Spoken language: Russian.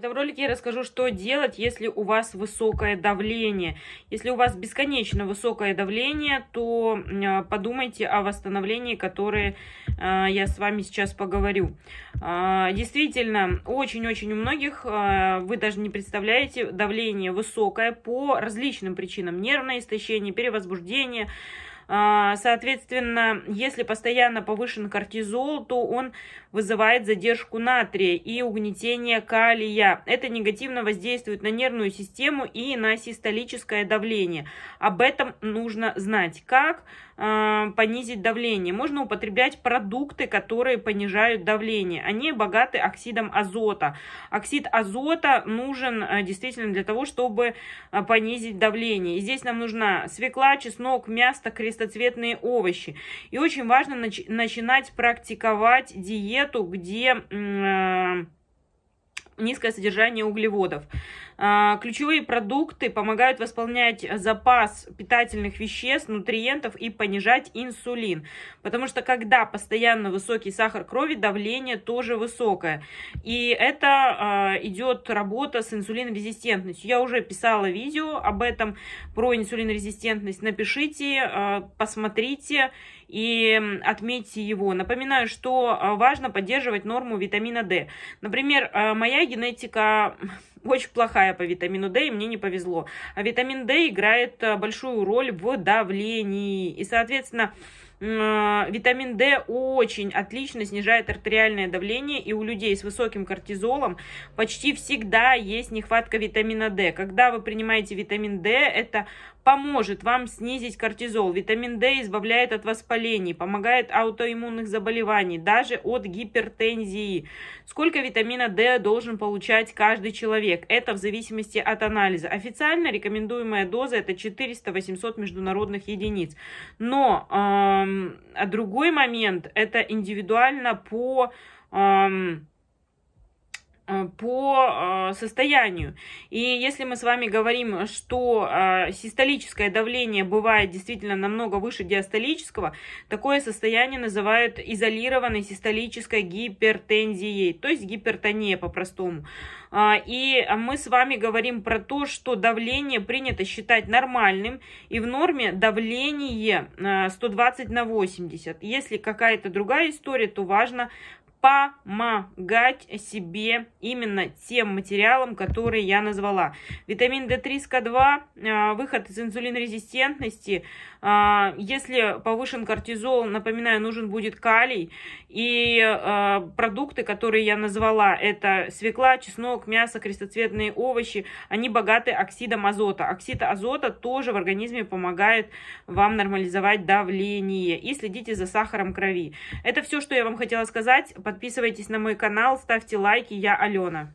этом ролике я расскажу, что делать, если у вас высокое давление. Если у вас бесконечно высокое давление, то а, подумайте о восстановлении, которое а, я с вами сейчас поговорю. А, действительно, очень-очень у многих, вы даже не представляете, давление высокое по различным причинам. Нервное истощение, перевозбуждение, а, соответственно, если постоянно повышен кортизол, то он вызывает задержку натрия и угнетение калия. Это негативно воздействует на нервную систему и на систолическое давление. Об этом нужно знать. Как а, понизить давление? Можно употреблять продукты, которые понижают давление. Они богаты оксидом азота. Оксид азота нужен а, действительно для того, чтобы понизить давление. И здесь нам нужна свекла, чеснок, мясо, крест чистоцветные овощи. И очень важно нач начинать практиковать диету, где... Э, низкое содержание углеводов. А, ключевые продукты помогают восполнять запас питательных веществ, нутриентов и понижать инсулин. Потому что когда постоянно высокий сахар крови, давление тоже высокое. И это а, идет работа с инсулинорезистентностью. Я уже писала видео об этом, про инсулинорезистентность. Напишите, а, посмотрите и отметьте его. Напоминаю, что важно поддерживать норму витамина D. Например, моя генетика очень плохая по витамину D, и мне не повезло. А витамин D играет э, большую роль в давлении. И, соответственно, Э, витамин D очень отлично снижает артериальное давление, и у людей с высоким кортизолом почти всегда есть нехватка витамина D. Когда вы принимаете витамин D, это поможет вам снизить кортизол. Витамин D избавляет от воспалений, помогает аутоиммунных заболеваний, даже от гипертензии. Сколько витамина D должен получать каждый человек? Это в зависимости от анализа. Официально рекомендуемая доза это 400-800 международных единиц. Но э, Эм, а другой момент это индивидуально по эм, Э, по э, состоянию. И если мы с вами говорим, что э, систолическое давление бывает действительно намного выше диастолического, такое состояние называют изолированной систолической гипертензией, то есть гипертония по-простому. А, и мы с вами говорим про то, что давление принято считать нормальным, и в норме давление 120 на 80. Если какая-то другая история, то важно помогать себе именно тем материалом, который я назвала. Витамин D3 с К2, э, выход из инсулинрезистентности. Э, если повышен кортизол, напоминаю, нужен будет калий. И э, продукты, которые я назвала, это свекла, чеснок, мясо, крестоцветные овощи, они богаты оксидом азота. Оксид азота тоже в организме помогает вам нормализовать давление. И следите за сахаром крови. Это все, что я вам хотела сказать. Подписывайтесь на мой канал, ставьте лайки. Я Алена.